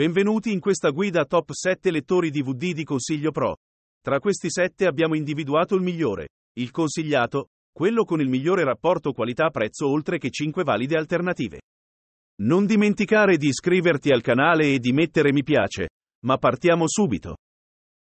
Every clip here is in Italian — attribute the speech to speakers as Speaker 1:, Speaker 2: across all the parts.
Speaker 1: Benvenuti in questa guida top 7 lettori DVD di Consiglio Pro. Tra questi 7 abbiamo individuato il migliore, il consigliato, quello con il migliore rapporto qualità-prezzo oltre che 5 valide alternative. Non dimenticare di iscriverti al canale e di mettere mi piace, ma partiamo subito.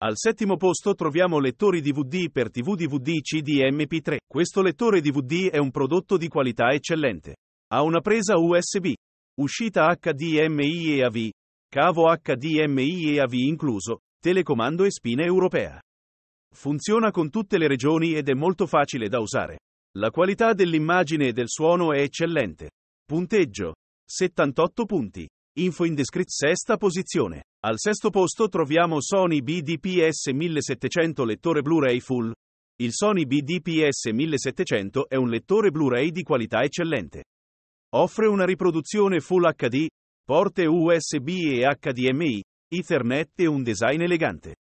Speaker 1: Al settimo posto troviamo lettori DVD per TV DVD CD MP3. Questo lettore DVD è un prodotto di qualità eccellente. Ha una presa USB, uscita HDMI e AV, cavo HDMI e AV incluso, telecomando e spina europea. Funziona con tutte le regioni ed è molto facile da usare. La qualità dell'immagine e del suono è eccellente. Punteggio 78 punti. Info in descrizione. Sesta posizione. Al sesto posto troviamo Sony BDPS 1700 lettore Blu-ray Full. Il Sony BDPS 1700 è un lettore Blu-ray di qualità eccellente. Offre una riproduzione Full HD, porte USB e HDMI, Ethernet e un design elegante.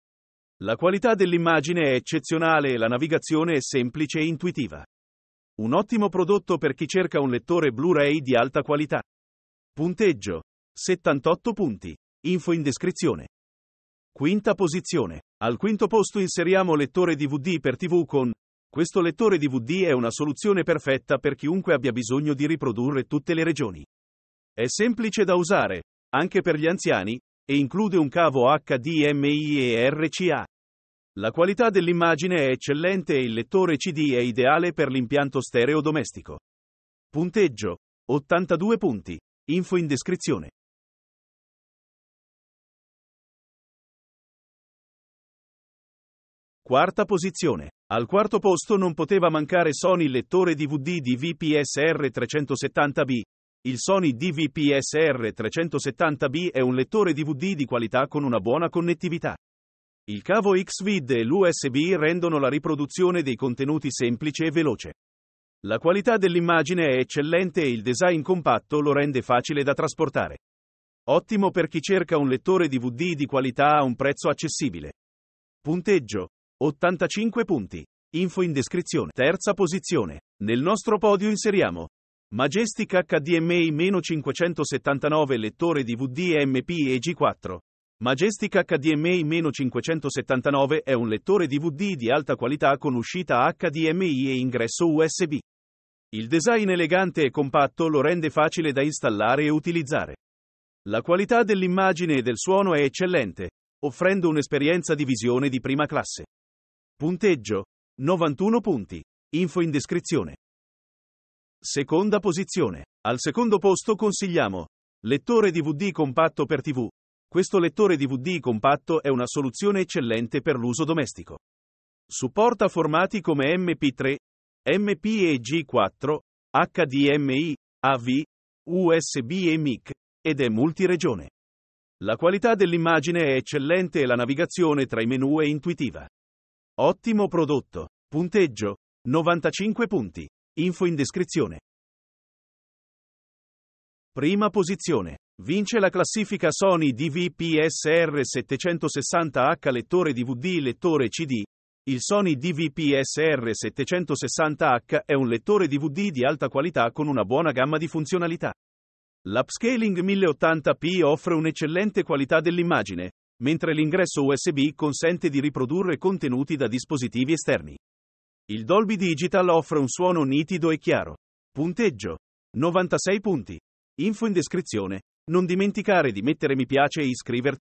Speaker 1: La qualità dell'immagine è eccezionale e la navigazione è semplice e intuitiva. Un ottimo prodotto per chi cerca un lettore Blu-ray di alta qualità. Punteggio 78 punti. Info in descrizione. Quinta posizione. Al quinto posto inseriamo lettore DVD per TV con questo lettore DVD è una soluzione perfetta per chiunque abbia bisogno di riprodurre tutte le regioni. È semplice da usare, anche per gli anziani, e include un cavo HDMI e RCA. La qualità dell'immagine è eccellente e il lettore CD è ideale per l'impianto stereo domestico. Punteggio 82 punti. Info in descrizione. Quarta posizione. Al quarto posto non poteva mancare Sony lettore DVD di VPSR 370B, il Sony DVPSR370B è un lettore DVD di qualità con una buona connettività. Il cavo Xvid e l'USB rendono la riproduzione dei contenuti semplice e veloce. La qualità dell'immagine è eccellente e il design compatto lo rende facile da trasportare. Ottimo per chi cerca un lettore DVD di qualità a un prezzo accessibile. Punteggio 85 punti. Info in descrizione. Terza posizione. Nel nostro podio inseriamo Majestic HDMI-579 lettore DVD MP e G4. Majestic HDMI-579 è un lettore DVD di alta qualità con uscita HDMI e ingresso USB. Il design elegante e compatto lo rende facile da installare e utilizzare. La qualità dell'immagine e del suono è eccellente, offrendo un'esperienza di visione di prima classe. Punteggio 91 punti. Info in descrizione. Seconda posizione. Al secondo posto consigliamo lettore DVD compatto per TV. Questo lettore DVD compatto è una soluzione eccellente per l'uso domestico. Supporta formati come MP3, MPEG4, HDMI, AV, USB e MIC ed è multiregione. La qualità dell'immagine è eccellente e la navigazione tra i menu è intuitiva. Ottimo prodotto. Punteggio 95 punti. Info in descrizione. Prima posizione. Vince la classifica Sony DVPSR 760H lettore DVD lettore CD. Il Sony DVPSR 760H è un lettore DVD di alta qualità con una buona gamma di funzionalità. L'upscaling 1080p offre un'eccellente qualità dell'immagine, mentre l'ingresso USB consente di riprodurre contenuti da dispositivi esterni. Il Dolby Digital offre un suono nitido e chiaro. Punteggio 96 punti. Info in descrizione. Non dimenticare di mettere mi piace e iscriverti.